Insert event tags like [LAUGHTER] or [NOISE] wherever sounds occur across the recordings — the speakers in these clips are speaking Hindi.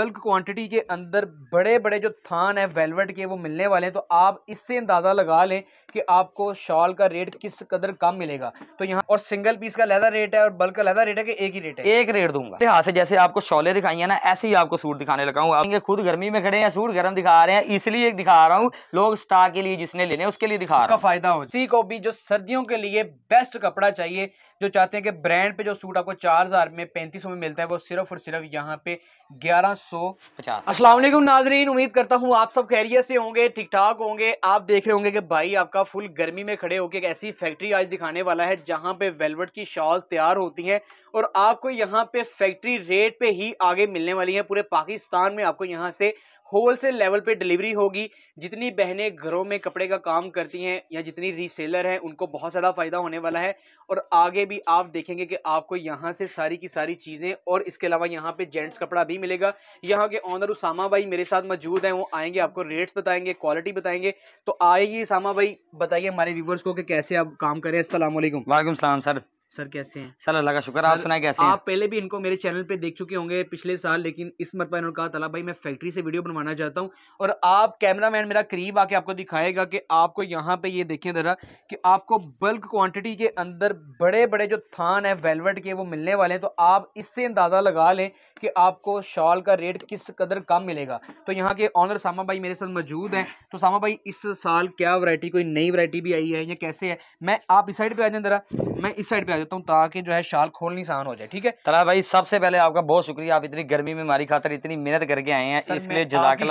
बल्क क्वांटिटी के अंदर बड़े बड़े जो थान है वेलवेट के वो मिलने वाले हैं तो आप इससे अंदाज़ा लगा लें कि आपको शॉल का रेट किस कदर कम मिलेगा तो यहाँ और सिंगल पीस का लहदा रेट है और बल्क का लहदा रेट है कि एक ही रेट है एक रेट दूंगा यहाँ से जैसे आपको शॉले दिखाई है ना ऐसे ही आपको सूट दिखाने लगा हूँ आप खुद गर्मी में खड़े हैं सूट गर्म दिखा रहे हैं इसलिए दिखा रहा हूँ लोग स्टाक के लिए जिसने लेने उसके लिए दिखा रहा फायदा हो किसी को भी जो सर्दियों के लिए बेस्ट कपड़ा चाहिए जो चाहते हैं कि ब्रांड पे जो सूट आपको चार हजार में पैंतीस में मिलता है वो सिर्फ और सिर्फ यहाँ पे ग्यारह सौ पचास असलम नाजरीन उम्मीद करता हूँ आप सब खैरियत से होंगे ठीक ठाक होंगे आप देख रहे होंगे कि भाई आपका फुल गर्मी में खड़े होकर एक ऐसी फैक्ट्री आज दिखाने वाला है जहाँ पे वेलवेट की शॉल तैयार होती हैं और आपको यहाँ पे फैक्ट्री रेट पे ही आगे मिलने वाली है पूरे पाकिस्तान में आपको यहाँ से होलसेल लेवल पे डिलीवरी होगी जितनी बहनें घरों में कपड़े का काम करती हैं या जितनी रीसेलर हैं उनको बहुत ज़्यादा फ़ायदा होने वाला है और आगे भी आप देखेंगे कि आपको यहाँ से सारी की सारी चीज़ें और इसके अलावा यहाँ पे जेंट्स कपड़ा भी मिलेगा यहाँ के ऑनर उसामा भाई मेरे साथ मौजूद हैं वो आएंगे आपको रेट्स बताएंगे क्वालिटी बताएंगे तो आएगी उसामा भाई बताइए हमारे व्यूवर्स को कि कैसे आप काम करें असल वाईकुम सर सर कैसे हैं सर अल्लाह का शुक्र आप सुनाए कैसे आप पहले भी इनको मेरे चैनल पे देख चुके होंगे पिछले साल लेकिन इस मरत इन्होंने कहा तला भाई मैं फैक्ट्री से वीडियो बनवाना चाहता हूँ और आप कैमरा मैन मेरा करीब आके आपको दिखाएगा कि आपको यहाँ पे ये देखें ज़रा कि आपको बल्क क्वान्टिटी के अंदर बड़े बड़े जो थान है वेलवेट के वो मिलने वाले हैं तो आप इससे अंदाज़ा लगा लें कि आपको शॉल का रेट किस कदर कम मिलेगा तो यहाँ के ऑनर सामा भाई मेरे साथ मौजूद हैं तो सामा भाई इस साल क्या वरायटी कोई नई वरायटी भी आई है या कैसे है मैं आप इस साइड पर आ जाए ज़रा मैं इस साइड पर देता हूँ ताकि जो है शाल खोलनी आसान हो जाए ठीक है तला भाई सबसे पहले आपका बहुत शुक्रिया आप इतनी गर्मी में हमारी खातर इतनी मेहनत करके आए हैं इसलिए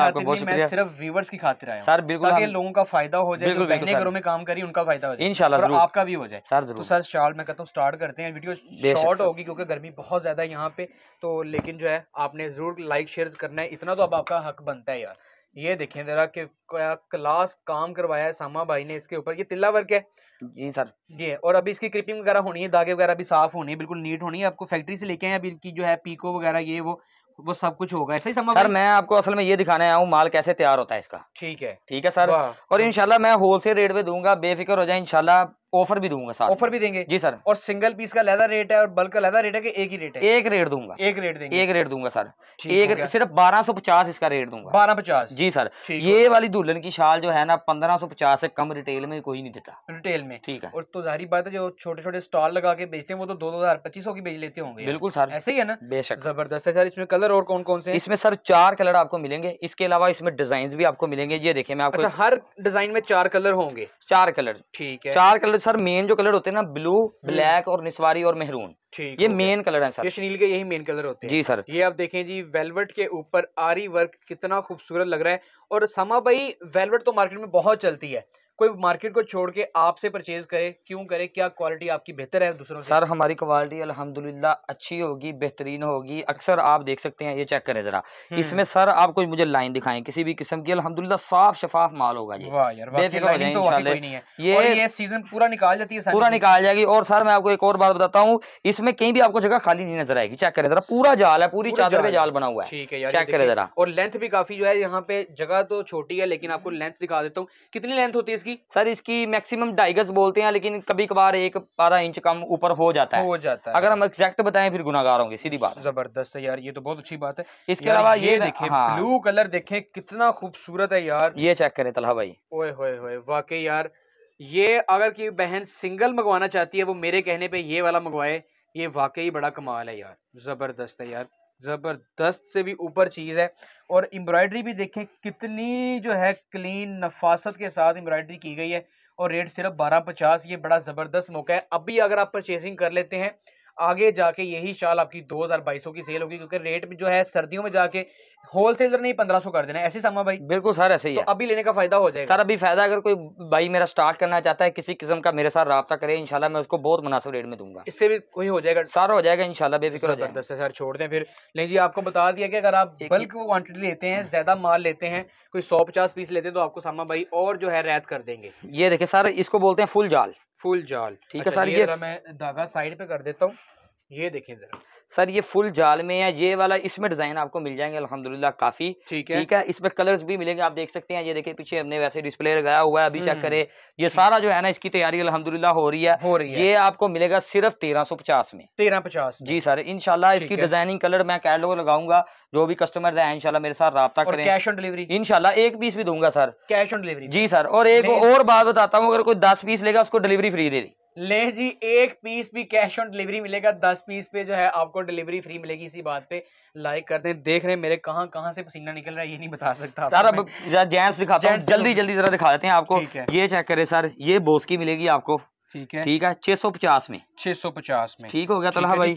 आपको बहुत शुक्रिया सिर्फ व्यूवर्स की खातिर आए सर बिल्कुल लोगों का फायदा हो जाए बहने घरों में काम करी उनका फायदा हो जाए इन आपका भी हो जाए सर तो जरूर सर शाल मैं कहता हूँ स्टार्ट करते हैं वीडियो शॉर्ट होगी क्योंकि गर्मी बहुत ज्यादा है यहाँ पे तो लेकिन जो है आपने जरूर लाइक शेयर करना है इतना तो अब आपका हक बनता है यार ये देखें जरा कि क्लास काम करवाया है सामा भाई ने इसके ऊपर ये तिल्ला वर्क है जी सर ये और अभी इसकी क्रिपिंग वगैरह होनी है धागे वगैरह भी साफ होने बिल्कुल नीट होनी है आपको फैक्ट्री से लेके आए अभी इनकी जो है पीको वगैरह ये वो वो सब कुछ होगा ऐसा ही समझ सर मैं आपको असल में ये दिखाने आया हूँ माल कैसे तैयार होता है इसका ठीक है ठीक है सर और इनशाला मैं होलसेल रेट पे दूंगा बेफिक्र हो जाए इनशाला ऑफर भी दूंगा साथ ऑफर भी देंगे जी सर और सिंगल पीस का लेदर रेट है और बल्क का लेदर रेट है कि एक ही रेट है एक रेट दूंगा एक रेट देंगे एक रेट दूंगा सर एक सिर्फ बारह सौ पचास इसका रेट दूंगा बारह पचास जी सर ये वाली दुल्हन की शाल जो है ना पंद्रह सौ पचास से कम रिटेल में कोई नहीं देता रिटेल में ठीक है और तो जारी बात है जो छोटे छोटे स्टॉल लगा के बेचते हैं वो तो दो दो हजार पच्चीस सौ की बेच लेते होंगे बिल्कुल सर ऐसे ही है ना बेशक जबरदस्त है सर इसमें कलर और कौन कौन से इसमें सर चार कलर आपको मिलेंगे इसके अलावा इसमें डिजाइन भी आपको मिलेंगे ये देखे मैं आपको अच्छा, हर डिजाइन में चार कलर होंगे चार कलर ठीक है चार कलर सर मेन जो कलर होते हैं ना ब्लू हम्म। ब्लैक और निस्वारी और मेहरून ये मेन कलर है सर ये शनील के यही मेन कलर होते हैं जी सर ये आप देखें जी वेलवेट के ऊपर आरी वर्क कितना खूबसूरत लग रहा है और समा भाई वेलवेट तो मार्केट में बहुत चलती है कोई मार्केट को छोड़ के आपसे परचेज करे क्यों करे क्या क्वालिटी आपकी बेहतर है दूसरों सर हमारी क्वालिटी अलहमदुल्ला अच्छी होगी बेहतरीन होगी अक्सर आप देख सकते हैं ये चेक करें ज़रा हम्म। इसमें सर आप कोई मुझे लाइन दिखाएं किसी भी किस्म की अलहमदुल्ला साफ शफाफ माल होगा जी ये सीजन तो पूरा निकाल जाती है पूरा निकाल जाएगी और सर मैं आपको एक और बात बताता हूँ इसमें कहीं भी आपको जगह खाली नहीं नजर आएगी चेक करें जरा पूरा जाल है पूरी चादर का जाल बना हुआ है चेक करें जरा और लेंथ भी काफी जो है यहाँ पे जगह तो छोटी है लेकिन आपको लेंथ दिखा देता हूँ कितनी लेंथ होती है इसकी इसकी सर इसकी मैक्सिमम डाइगस बोलते हैं लेकिन कभी कभार एक बारह इंच कम ऊपर हो जाता है हो जाता है अगर हम एग्जैक्ट बताएं फिर गुनागार होंगे सीधी बात जबरदस्त है यार ये तो बहुत अच्छी बात है इसके अलावा ये, ये देखे ब्लू कलर देखे कितना खूबसूरत है यार ये चेक करे तला भाई वाकई यार ये अगर की बहन सिंगल मंगवाना चाहती है वो मेरे कहने पे ये वाला मंगवाए ये वाकई बड़ा कमाल है यार जबरदस्त है यार ज़बरदस्त से भी ऊपर चीज़ है और एम्ब्रॉयडरी भी देखें कितनी जो है क्लीन नफासत के साथ एम्ब्रॉयडरी की गई है और रेट सिर्फ बारह पचास ये बड़ा ज़बरदस्त मौका है अभी अगर आप परचेसिंग कर लेते हैं आगे जाके यही शाल आपकी दो हज़ार बाईसों की सेल होगी क्योंकि रेट में जो है सर्दियों में जाके होल सेलर नहीं पंद्रह सौ कर देना ऐसे समा भाई बिल्कुल सर ऐसे ही तो है। अभी लेने का फायदा हो जाएगा सर अभी फायदा अगर कोई भाई मेरा स्टार्ट करना चाहता है किसी किस्म का मेरे साथ रहा करे इनशाला मैं उसको बहुत मुनासिब रेट में दूंगा इससे भी कोई हो जाएगा सर हो जाएगा इनशाला बेफिक्र जबरदस्त सर छोड़ दें फिर नहीं जी आपको बता दिया कि अगर आप बल्क क्वान्टिटी लेते हैं ज्यादा माल लेते हैं कोई सौ पचास पीस लेते हैं तो आपको सामा भाई और जो है रैत कर देंगे ये देखिए सर इसको बोलते हैं फुल जाल फुल जाल ठीक है अच्छा सर ये मैं धागा साइड पे कर देता हूँ ये देखें जरा सर ये फुल जाल में है ये वाला इसमें डिजाइन आपको मिल जाएंगे अल्हम्दुलिल्लाह काफी ठीक है ठीक है इसमें कलर्स भी मिलेंगे आप देख सकते हैं ये देखिए पीछे हमने वैसे डिस्प्ले लगाया हुआ है अभी चेक हम्म। करें ये सारा जो है ना इसकी तैयारी अलहमदुल्ला हो रही है हो रही है ये आपको मिलेगा सिर्फ तेरह सौ पचास में तेरह पचास जी सर इनशाला इसकी डिजाइनिंग कलर मैं कैटलॉग लगाऊंगा जो भी कस्टमर है इनशाला मेरे साथ रहा करें कैश ऑन डिलीवरी इनशाला एक पीस भी दूंगा सर कैश ऑन डिलीवरी जी सर और एक और बात बताता हूँ अगर कोई दस पीस लेगा उसको डिलीवरी फ्री दे दी ले जी एक पीस भी कैश ऑन डिलीवरी मिलेगा दस पीस पे जो है आपको डिलीवरी फ्री मिलेगी इसी बात पे लाइक करते हैं देख रहे हैं मेरे कहाँ कहां से पसीना निकल रहा है ये नहीं बता सकता सर अब जेंट्स दिखाता हूँ जल्दी जल्दी जरा दिखा देते हैं आपको ये चेक करें सर ये बोस की मिलेगी आपको ठीक है ठीक है पचास में सौ पचास में ठीक हो गया तलहा भाई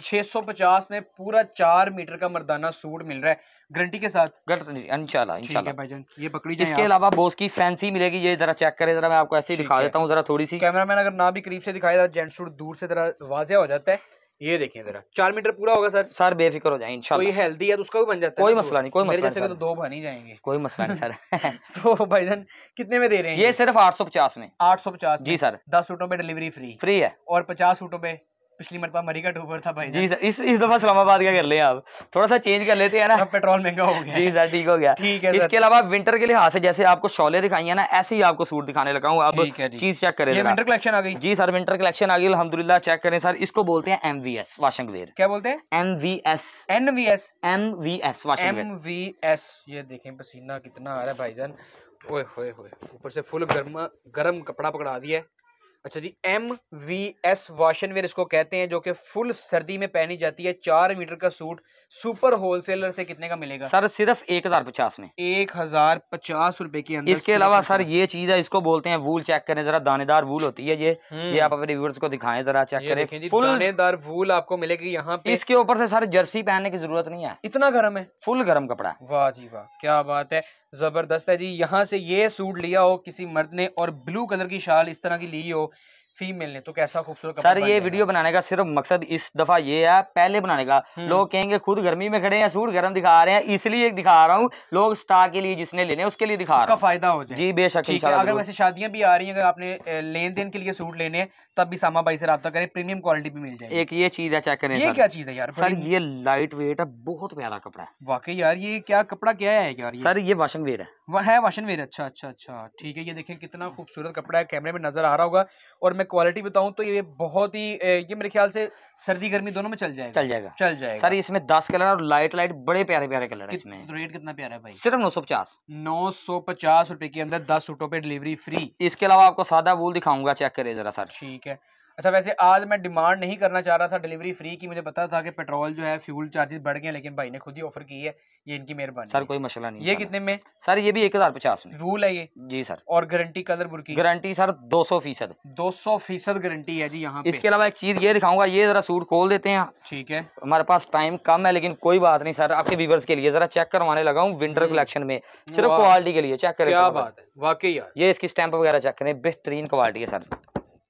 पचास में पूरा चार मीटर का मर्दाना सूट मिल रहा है गारंटी के साथ इंशाल्लाह इंशाल्लाह ये पकड़ी इसके अलावा बोस की फैंसी मिलेगी ये जरा चेक करें जरा मैं आपको ऐसे ही दिखा देता हूँ जरा थोड़ी सी मैन अगर ना भी करीब से दिखाया जेंट सूट दूर से जरा वाजिया हो जाता है ये देखिए जरा चार मीटर पूरा होगा सर सर बेफिक्र हो जाए कोई हेल्दी है तो उसका भी बन जाता है कोई मसला नहीं कोई मसला जैसे तो दो बन ही जाएंगे कोई मसला नहीं सर [LAUGHS] तो जान कितने में दे रहे हैं ये सिर्फ आठ सौ पचास में आठ सौ पचास जी सर दस सूटों पे डिलीवरी फ्री फ्री है और पचास सूटों पे पिछली मरतबा मरी का टूबर था भाई जी सर इस इस दफा इस्लामाबाद का कर ले आप थोड़ा सा चेंज कर लेते हैं ना पेट्रोल महंगा हो गया जी सर ठीक हो गया ठीक है इसके अलावा विंटर के लिहाज से जैसे आपको शॉले दिखाई है ना ऐसे ही आपको सूट दिखाने लगा हूँ अब चीज चेक करें विंटर कलेक्शन आ गई जी सर विंटर कलेक्शन आ गई अलहमदुल्ला चेक करें सर इसको बोलते हैं M V S washing wear क्या बोलते हैं M V S N V S M V S washing M V S ये देखे पसीना कितना आ रहा है भाईजान ओए होए होए ऊपर से फुल गर्म गर्म कपड़ा पकड़ा दिया है अच्छा जी एम वी एस वाशनवेयर इसको कहते हैं जो कि फुल सर्दी में पहनी जाती है चार मीटर का सूट सुपर होलसेलर से कितने का मिलेगा सर सिर्फ एक हजार पचास में एक हजार पचास रुपए के अंदर इसके अलावा सर ये चीज है इसको बोलते हैं वूल चेक करें जरा दानेदार वूल होती है ये ये हम्म। आप अपने व्यूवर्स को दिखाएं जरा चेक करें फुल दानेदार वूल आपको मिलेगी यहाँ पे इसके ऊपर से सर जर्सी पहनने की जरूरत नहीं है इतना गर्म है फुल गर्म कपड़ा वाह जी वाह क्या बात है ज़बरदस्त है जी यहाँ से ये सूट लिया हो किसी मर्द ने और ब्लू कलर की शाल इस तरह की ली हो फीमेल ने तो कैसा खूबसूरत सर ये वीडियो बनाने का सिर्फ मकसद इस दफा ये है पहले बनाने का हम्म। लोग कहेंगे खुद गर्मी में खड़े हैं सूट गर्म दिखा रहे हैं इसलिए दिखा रहा हूँ लोग स्टार के लिए जिसने लेने उसके लिए दिखा रहा फायदा हो जाए जी बेशक अगर वैसे शादियां भी आ रही है अगर आपने लेन देन के लिए सूट लेने तब भी सामा भाई से रहा करें प्रीमियम क्वालिटी भी मिल जाए एक ये चीज है चेक करें ये क्या चीज है यार सर ये लाइट वेट है बहुत प्यारा कपड़ा है वाकई यार ये क्या कपड़ा क्या है यार सर ये वॉशिंग वेयर है है वाशन वेर अच्छा अच्छा अच्छा ठीक है ये देखें कितना खूबसूरत कपड़ा है कैमरे में नजर आ रहा होगा और मैं क्वालिटी बताऊं तो ये बहुत ही ये मेरे ख्याल से सर्दी गर्मी दोनों में चल जाएगा चल जाएगा चल जाएगा सर इसमें दस कलर और लाइट लाइट बड़े प्यारे प्यारे कलर है इसमें रेट कितना प्यारा है भाई सिर्फ नौ सौ पचास नौ सौ पचास रुपए के अंदर दस सूटों पे डिलीवरी फ्री इसके अलावा आपको सादा वूल दिखाऊंगा चेक करे जरा सर ठीक है अच्छा वैसे आज मैं डिमांड नहीं करना चाह रहा था डिलीवरी फ्री की मुझे पता था कि पेट्रोल जो है फ्यूल चार्जेस बढ़ गए लेकिन भाई ने खुद ही ऑफर की है ये इनकी मेहरबानी सर कोई मसला नहीं ये कितने में सर ये भी एक हजार पचास में रूल है ये जी सर और गारंटी कलर बुरकी गारंटी सर दो सौ फीसद दो सौ फीसद गारंटी है जी यहाँ इसके अलावा एक चीज ये दिखाऊंगा ये जरा सूट खोल देते हैं ठीक है हमारे पास टाइम कम है लेकिन कोई बात नहीं सर आपके व्यूवर्स के लिए जरा चेक करवाने लगा हूँ विंटर हम्म। कलेक्शन में सिर्फ क्वालिटी के लिए चेक करें क्या तो बात है वाकई ये इसकी स्टैंप वगैरह चेक करें बेहतरीन क्वालिटी है सर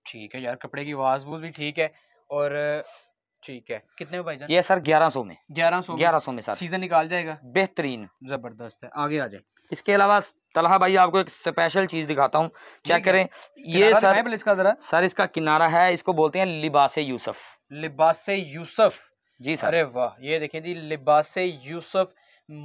ठीक है यार कपड़े की वास भी ठीक है और ठीक है कितने में भाईजान ये सर ग्यारह सौ में ग्यारह सौ ग्यारह सौ में सर सीजन निकाल जाएगा बेहतरीन जबरदस्त है आगे आ जाए इसके अलावा तलहा भाई आपको एक स्पेशल चीज दिखाता हूँ चेक करें ये सर इसका जरा सर इसका किनारा है इसको बोलते हैं लिबास यूसुफ लिबास यूसुफ जी सर अरे वाह ये देखें जी लिबास यूसुफ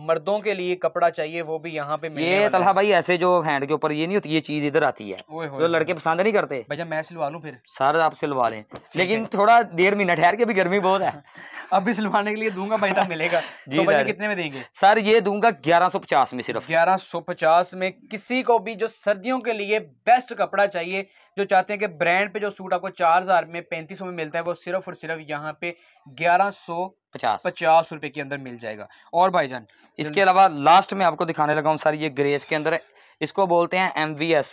मर्दों के लिए कपड़ा चाहिए वो भी यहाँ पे ये तलहा भाई ऐसे जो हैंड के ऊपर ये नहीं होती ये चीज इधर आती है जो लड़के पसंद नहीं करते भैया मैं सिलवा लूँ फिर सर आप सिलवा लें लेकिन थोड़ा देर महीना ठहर के भी गर्मी बहुत है [LAUGHS] अभी सिलवाने के लिए दूंगा भाई तब मिलेगा [LAUGHS] जी तो कितने में देंगे सर ये दूंगा ग्यारह सौ पचास में सिर्फ ग्यारह सौ पचास में किसी को भी जो सर्दियों के लिए बेस्ट कपड़ा चाहिए जो चाहते हैं कि ब्रांड पे जो सूट आपको चार हज़ार में पैंतीस में मिलता है वो सिर्फ और सिर्फ यहाँ पे ग्यारह सौ पचास पचास रुपए के अंदर मिल जाएगा और भाईजान इसके अलावा लास्ट में आपको दिखाने लगा हूँ सर ये ग्रेस के अंदर इसको बोलते हैं एम वी एस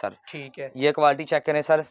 सर ठीक है ये क्वालिटी चेक करें सर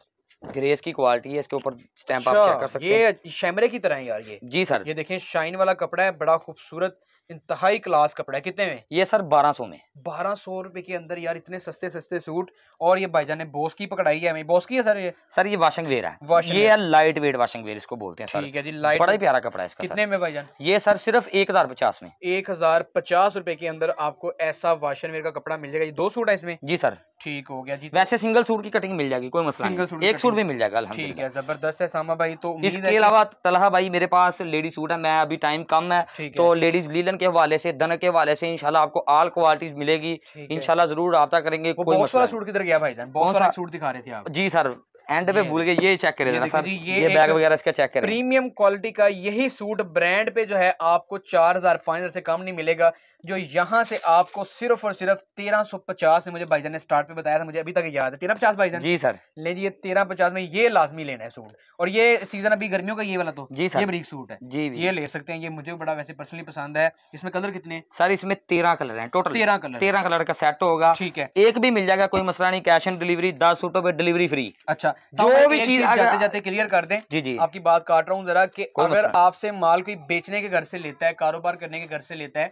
ग्रेस की क्वालिटी है इसके ऊपर स्टैंप आप अच्छा, चेक कर सकते ये हैं ये शैमरे की तरह है यार ये जी सर ये देखिए शाइन वाला कपड़ा है बड़ा खूबसूरत इंतहाई क्लास कपड़ा है कितने में ये सर 1200 में 1200 रुपए के अंदर यार इतने सस्ते सस्ते सूट और ये भाईजान ने बोस की पकड़ाई है हमें बोस की है सर ये सर ये वाशिंग वेयर है वाशिंग ये है लाइट वेट वाशिंग वेयर इसको बोलते हैं सर ठीक है जी लाइट बड़ा ही प्यारा कपड़ा है इसका कितने में भाईजान ये सर सिर्फ एक हजार पचास में एक हजार पचास रुपए के अंदर आपको ऐसा वाशिंग वेयर का कपड़ा मिल जाएगा ये दो सूट है इसमें जी सर ठीक हो गया जी वैसे सिंगल सूट की कटिंग मिल जाएगी कोई मसला सिंगल सूट एक सूट भी मिल जाएगा ठीक है जबरदस्त है सामा भाई तो इसके अलावा तलहा भाई मेरे पास लेडीज सूट है मैं अभी टाइम कम है तो लेडीज लीलन के हवाले से दन के हवाले से इनशाला आपको आल क्वालिटीज मिलेगी इनशाला जरूर रहा करेंगे बहुत सारा सूट दिखा रहे थे जी सर एंड पे भूल गए ये चेक करे देना सर ये, बैग वगैरह इसका चेक करें प्रीमियम क्वालिटी का यही सूट ब्रांड पे जो है आपको चार हजार पाँच हजार से कम नहीं मिलेगा जो यहाँ से आपको सिर्फ और सिर्फ तेरह सौ पचास में मुझे भाईजान ने स्टार्ट पे बताया था मुझे अभी तक याद है तेरह पचास भाईजान जी सर ले जी ये तेरह पचास में ये लाजमी लेना है सूट और ये सीजन अभी गर्मियों का ये वाला तो जी सर ये ब्रिक सूट है जी ये ले सकते हैं ये मुझे बड़ा वैसे पर्सनली पसंद है इसमें कलर कितने सर इसमें तेरह कलर है टोटल तेरह कलर तेरह कलर का सेट होगा ठीक है एक भी मिल जाएगा कोई मसला नहीं कैश ऑन डिलीवरी दस सूटों पर डिलीवरी फ्री अच्छा जो भी चीज जाते जाते क्लियर कर दे जी जी आपकी बात काट रहा हूँ जरा कि अगर आपसे माल कोई बेचने के घर से लेता है कारोबार करने के घर से लेता है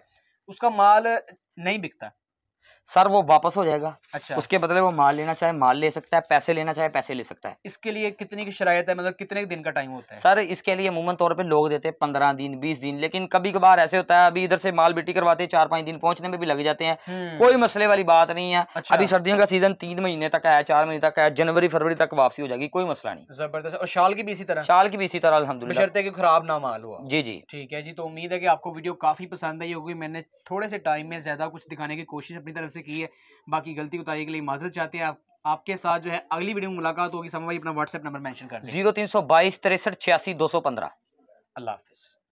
उसका माल नहीं बिकता सर वो वापस हो जाएगा अच्छा उसके बदले वो माल लेना चाहे माल ले सकता है पैसे लेना चाहे पैसे ले सकता है इसके लिए कितनी की शराय है मतलब कितने दिन का टाइम होता है सर इसके लिए अमूमन तौर पे लोग देते हैं पंद्रह दिन बीस दिन लेकिन कभी कभार ऐसे होता है अभी इधर से माल बिटी करवाते हैं चार पाँच दिन पहुंचने में भी लग जाते हैं हम्म। कोई मसले वाली बात नहीं है अच्छा। अभी सर्दियों का सीजन तीन महीने तक है चार महीने तक है जनवरी फरवरी तक वापसी हो जाएगी कोई मसला नहीं जबरदस्त और शाल की भी इसी तरह शाल की भी इसी तरह अलहमदुल्ला की खराब ना माल हुआ जी जी ठीक है जी तो उम्मीद है कि आपको वीडियो काफी पसंद आई होगी मैंने थोड़े से टाइम में ज्यादा कुछ दिखाने की कोशिश अपनी तरफ से की है बाकी गलती उतारने के लिए माजरत चाहते हैं आप आपके साथ जो है अगली वीडियो में मुलाकात होगी समय अपना व्हाट्सएप नंबर मैंशन कर जीरो तीन सौ बाईस तिरसठ छियासी दो सौ पंद्रह अल्लाह हाफिज़